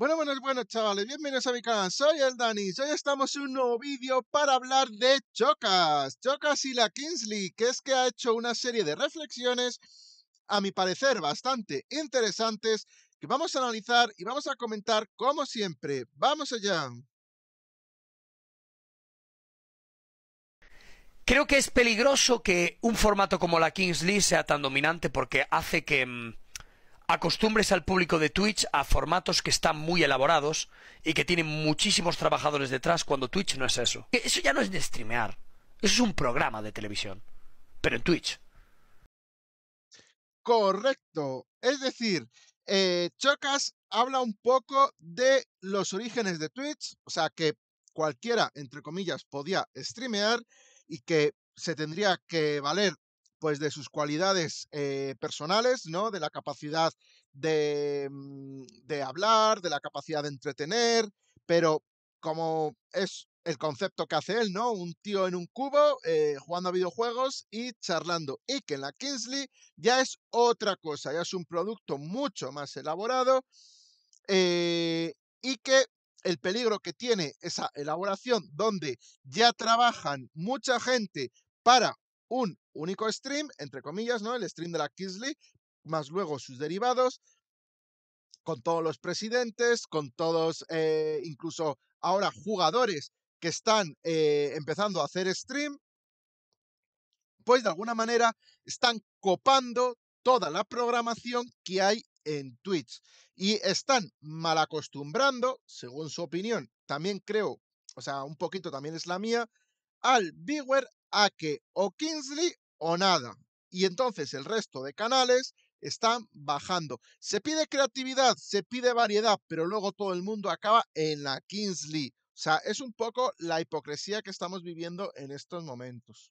Bueno, bueno, bueno, chavales, bienvenidos a mi canal, soy el y hoy estamos en un nuevo vídeo para hablar de Chocas, Chocas y la Kingsley, que es que ha hecho una serie de reflexiones, a mi parecer bastante interesantes, que vamos a analizar y vamos a comentar como siempre. ¡Vamos allá! Creo que es peligroso que un formato como la Kingsley sea tan dominante porque hace que mm, acostumbres al público de Twitch a formatos que están muy elaborados y que tienen muchísimos trabajadores detrás cuando Twitch no es eso. Eso ya no es de streamear, eso es un programa de televisión, pero en Twitch. Correcto, es decir, eh, Chocas habla un poco de los orígenes de Twitch, o sea que cualquiera, entre comillas, podía streamear y que se tendría que valer pues de sus cualidades eh, personales, ¿no? De la capacidad mm, de, hablar, de la capacidad de entretener, pero como es el concepto que hace él, ¿no? Un tío en un cubo, eh, jugando a videojuegos y charlando. Y que en la Kingsley ya es otra cosa, ya es un producto mucho más elaborado eh, y que el peligro que tiene esa elaboración donde ya trabajan mucha gente para un único stream, entre comillas, ¿no? El stream de la kisley más luego sus derivados, con todos los presidentes, con todos, eh, incluso ahora jugadores que están eh, empezando a hacer stream, pues de alguna manera están copando toda la programación que hay en Twitch y están mal acostumbrando, según su opinión, también creo, o sea, un poquito también es la mía, al viewer a que o Kingsley o nada. Y entonces el resto de canales están bajando. Se pide creatividad, se pide variedad, pero luego todo el mundo acaba en la Kingsley. O sea, es un poco la hipocresía que estamos viviendo en estos momentos.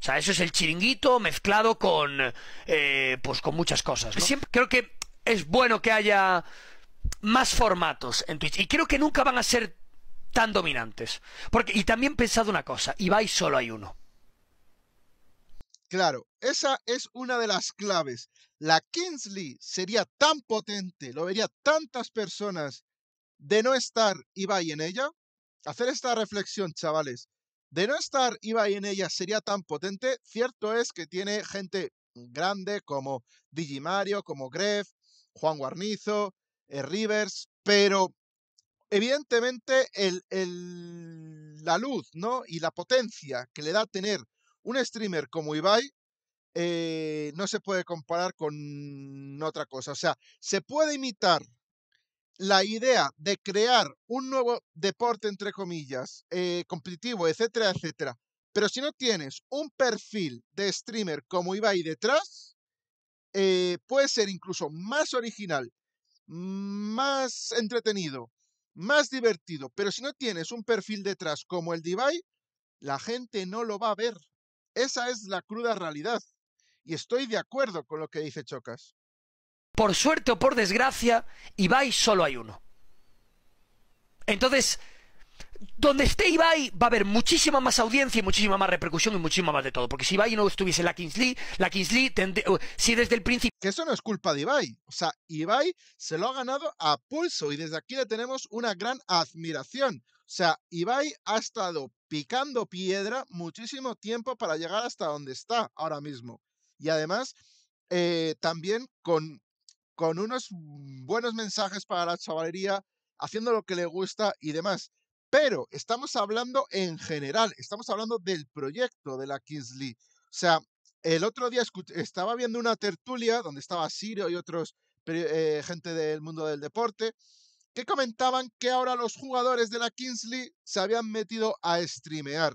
O sea, eso es el chiringuito mezclado con, eh, pues con muchas cosas. Siempre creo que es bueno que haya más formatos en Twitch. Y creo que nunca van a ser tan dominantes. Porque, y también pensad una cosa, Ibai solo hay uno. Claro, esa es una de las claves. La Kingsley sería tan potente, lo vería tantas personas de no estar Ibai en ella. Hacer esta reflexión, chavales. De no estar Ibai en ella sería tan potente. Cierto es que tiene gente grande como Digimario, como Gref, Juan Guarnizo, eh, Rivers, pero evidentemente el, la luz y la potencia que le da tener un streamer como Ibai eh, no se puede comparar con otra cosa. O sea, se puede imitar la idea de crear un nuevo deporte, entre comillas, eh, competitivo, etcétera, etcétera. Pero si no tienes un perfil de streamer como Ibai detrás, eh, puede ser incluso más original, más entretenido, más divertido. Pero si no tienes un perfil detrás como el de Ibai, la gente no lo va a ver. Esa es la cruda realidad. Y estoy de acuerdo con lo que dice Chocas. Por suerte o por desgracia, Ibai solo hay uno. Entonces, donde esté Ibai va a haber muchísima más audiencia y muchísima más repercusión y muchísima más de todo. Porque si Ibai no estuviese en la Kingsley, la Kingsley eh, si desde el principio... Que eso no es culpa de Ibai. O sea, Ibai se lo ha ganado a pulso y desde aquí le tenemos una gran admiración. O sea, Ibai ha estado picando piedra muchísimo tiempo para llegar hasta donde está ahora mismo. Y además, eh, también con, con unos buenos mensajes para la chavalería, haciendo lo que le gusta y demás. Pero estamos hablando en general, estamos hablando del proyecto de la Kingsley. O sea, el otro día estaba viendo una tertulia donde estaba Sirio y otros eh, gente del mundo del deporte que comentaban que ahora los jugadores de la Kingsley se habían metido a streamear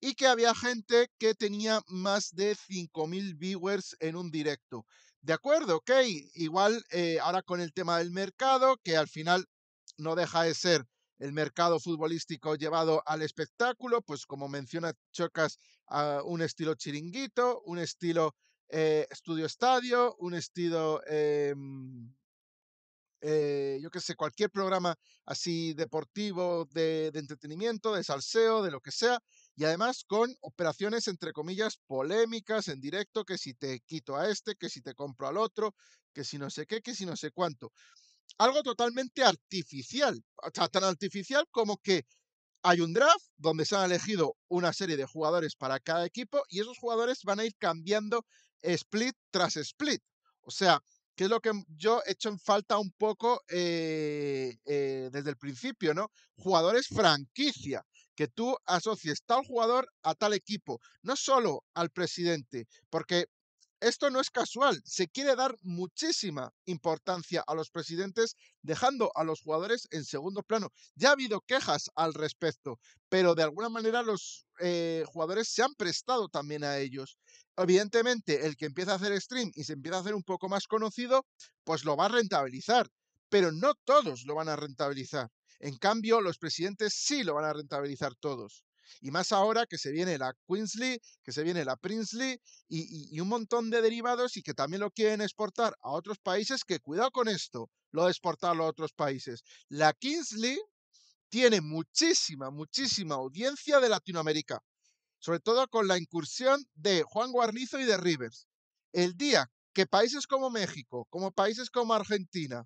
y que había gente que tenía más de 5.000 viewers en un directo. De acuerdo, ok, igual eh, ahora con el tema del mercado, que al final no deja de ser el mercado futbolístico llevado al espectáculo, pues como menciona Chocas, a un estilo chiringuito, un estilo eh, estudio estadio, un estilo, eh, mm, eh, yo qué sé, cualquier programa así deportivo, de, de entretenimiento, de salseo, de lo que sea, y además con operaciones entre comillas polémicas en directo, que si te quito a este, que si te compro al otro, que si no sé qué, que si no sé cuánto algo totalmente artificial. O sea, tan artificial como que hay un draft donde se han elegido una serie de jugadores para cada equipo y esos jugadores van a ir cambiando split tras split. O sea, que es lo que yo he hecho en falta un poco eh, eh, desde el principio, ¿no? Jugadores franquicia, que tú asocies tal jugador a tal equipo, no solo al presidente, porque esto no es casual, se quiere dar muchísima importancia a los presidentes dejando a los jugadores en segundo plano. Ya ha habido quejas al respecto, pero de alguna manera los eh, jugadores se han prestado también a ellos. Evidentemente, el que empieza a hacer stream y se empieza a hacer un poco más conocido, pues lo va a rentabilizar, pero no todos lo van a rentabilizar. En cambio, los presidentes sí lo van a rentabilizar todos. Y más ahora que se viene la Queensley, que se viene la Prinsley y, y, un montón de derivados y que también lo quieren exportar a otros países, que cuidado con esto, lo de exportarlo a otros países. La Kingsley tiene muchísima, muchísima audiencia de Latinoamérica, sobre todo con la incursión de Juan Guarnizo y de Rivers. El día que países como México, como países como Argentina,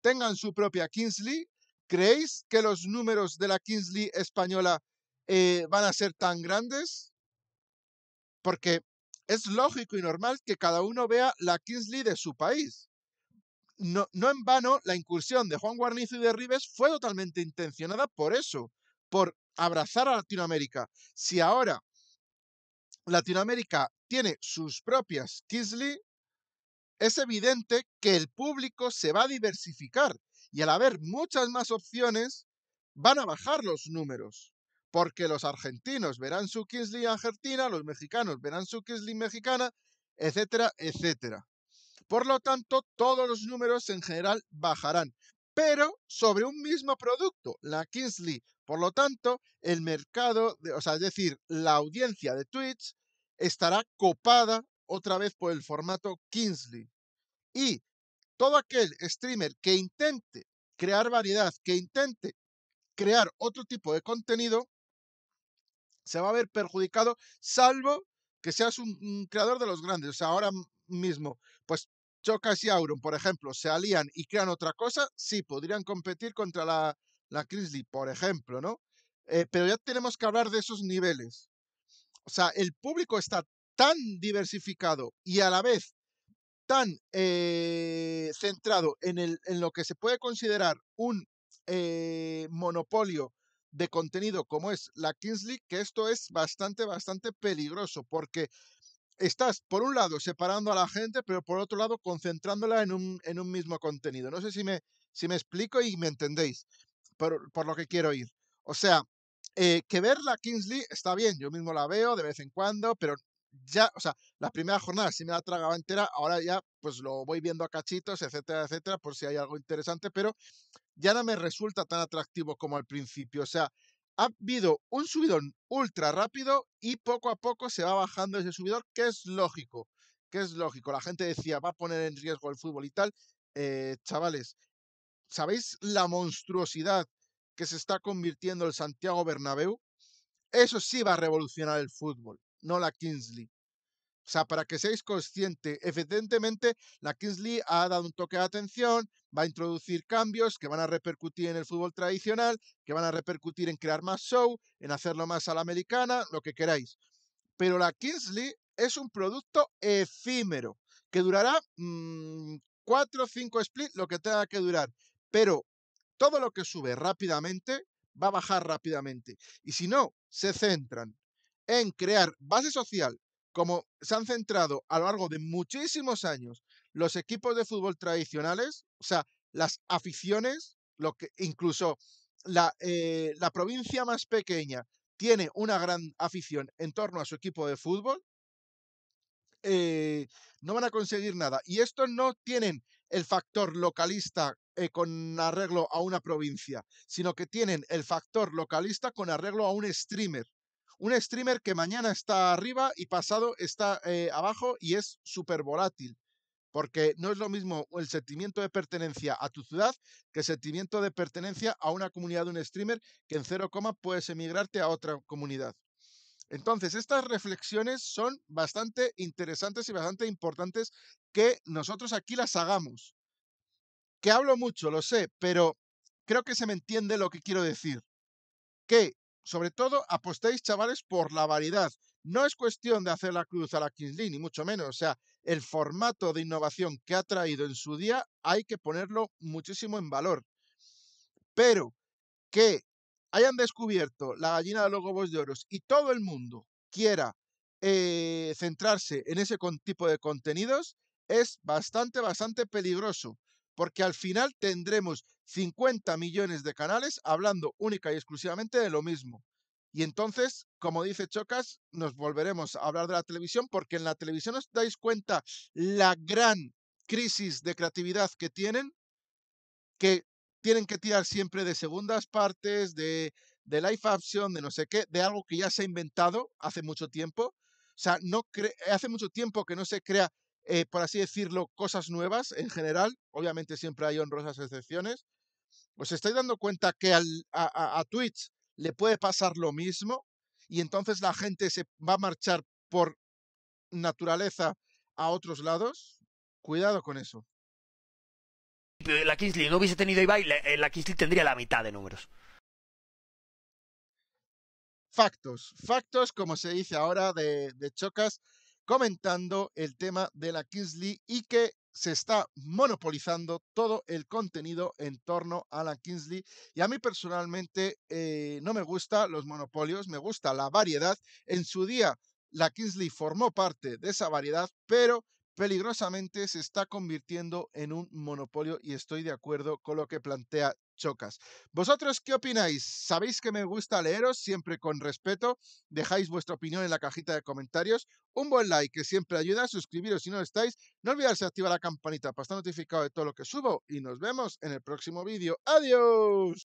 tengan su propia Kingsley, ¿creéis que los números de la Kingsley española eh, van a ser tan grandes? Porque es lógico y normal que cada uno vea la Kinsley de su país. No, en vano, la incursión de Juan Guarnizo y de Ribes fue totalmente intencionada por eso, por abrazar a Latinoamérica. Si ahora Latinoamérica tiene sus propias Kinsley, es evidente que el público se va a diversificar y al haber muchas más opciones, van a bajar los números porque los argentinos verán su Kingsley argentina, los mexicanos verán su Kingsley mexicana, etcétera, etcétera. Por lo tanto, todos los números en general bajarán, pero sobre un mismo producto, la Kingsley. Por lo tanto, el mercado, de, o sea, es decir, la audiencia de Twitch estará copada otra vez por el formato Kingsley. Y todo aquel streamer que intente crear variedad, que intente crear otro tipo de contenido, se va a ver perjudicado, salvo que seas un, creador de los grandes. O sea, ahora mismo, pues Chocas y Auron, por ejemplo, se alían y crean otra cosa, sí, podrían competir contra la, la por ejemplo, ¿no? Eh, pero ya tenemos que hablar de esos niveles. O sea, el público está tan diversificado y a la vez tan eh, centrado en, el, en, lo que se puede considerar un eh, monopolio de contenido como es la Kingsley que esto es bastante, bastante peligroso porque estás, por un lado, separando a la gente, pero por otro lado, concentrándola en un, en un mismo contenido. No sé si me, si me explico y me entendéis por, por lo que quiero ir. O sea, eh, que ver la Kingsley está bien, yo mismo la veo de vez en cuando, pero ya, o sea, la primera jornada sí me la tragaba entera, ahora ya pues lo voy viendo a cachitos, etcétera, etcétera, por si hay algo interesante, pero ya no me resulta tan atractivo como al principio. O sea, ha habido un subidón ultra rápido y poco a poco se va bajando ese subidor, que es lógico, que es lógico. La gente decía, va a poner en riesgo el fútbol y tal. Eh, chavales, ¿sabéis la monstruosidad que se está convirtiendo el Santiago Bernabéu? Eso sí va a revolucionar el fútbol, no la Kingsley. O sea, para que seáis conscientes, evidentemente la Kingsley ha dado un toque de atención, va a introducir cambios que van a repercutir en el fútbol tradicional, que van a repercutir en crear más show, en hacerlo más a la americana, lo que queráis. Pero la Kingsley es un producto efímero, que durará mm, cuatro 4 o 5 splits, lo que tenga que durar. Pero todo lo que sube rápidamente va a bajar rápidamente. Y si no, se centran en crear base social como se han centrado a lo largo de muchísimos años los equipos de fútbol tradicionales, o sea, las aficiones, lo que incluso la, eh, provincia más pequeña tiene una gran afición en torno a su equipo de fútbol, eh, no van a conseguir nada. Y estos no tienen el factor localista eh, con arreglo a una provincia, sino que tienen el factor localista con arreglo a un streamer un streamer que mañana está arriba y pasado está eh, abajo y es súper volátil. Porque no es lo mismo el sentimiento de pertenencia a tu ciudad que el sentimiento de pertenencia a una comunidad de un streamer que en cero coma puedes emigrarte a otra comunidad. Entonces, estas reflexiones son bastante interesantes y bastante importantes que nosotros aquí las hagamos. Que hablo mucho, lo sé, pero creo que se me entiende lo que quiero decir. Que sobre todo apostéis, chavales, por la variedad. No es cuestión de hacer la cruz a la Kingsley, ni mucho menos. O sea, el formato de innovación que ha traído en su día hay que ponerlo muchísimo en valor. Pero que hayan descubierto la gallina de los globos de oros y todo el mundo quiera eh, centrarse en ese tipo de contenidos es bastante, bastante peligroso porque al final tendremos 50 millones de canales hablando única y exclusivamente de lo mismo. Y entonces, como dice Chocas, nos volveremos a hablar de la televisión porque en la televisión os dais cuenta la gran crisis de creatividad que tienen, que tienen que tirar siempre de segundas partes, de, de live action, de no sé qué, de algo que ya se ha inventado hace mucho tiempo. O sea, hace mucho tiempo que no se crea eh, por así decirlo, cosas nuevas en general. Obviamente siempre hay honrosas excepciones. ¿Os pues estáis dando cuenta que al, a, Twitch le puede pasar lo mismo? Y entonces la gente se va a marchar por naturaleza a otros lados. Cuidado con eso. Eh, la Kingsley no hubiese tenido Ibai, la, eh, la Kingsley tendría la mitad de números. Factos, factos, como se dice ahora de chocas, comentando el tema de la Kingsley y que se está monopolizando todo el contenido en torno a la Kingsley. Y a mí personalmente eh, no me gustan los monopolios, me gusta la variedad. En su día, la Kingsley formó parte de esa variedad, pero peligrosamente se está convirtiendo en un monopolio y estoy de acuerdo con lo que plantea chocas. ¿Vosotros qué opináis? Sabéis que me gusta leeros, siempre con respeto. Dejáis vuestra opinión en la cajita de comentarios. Un buen like que siempre ayuda. Suscribiros si no estáis. No olvidarse activar la campanita para estar notificado de todo lo que subo. Y nos vemos en el próximo vídeo. ¡Adiós!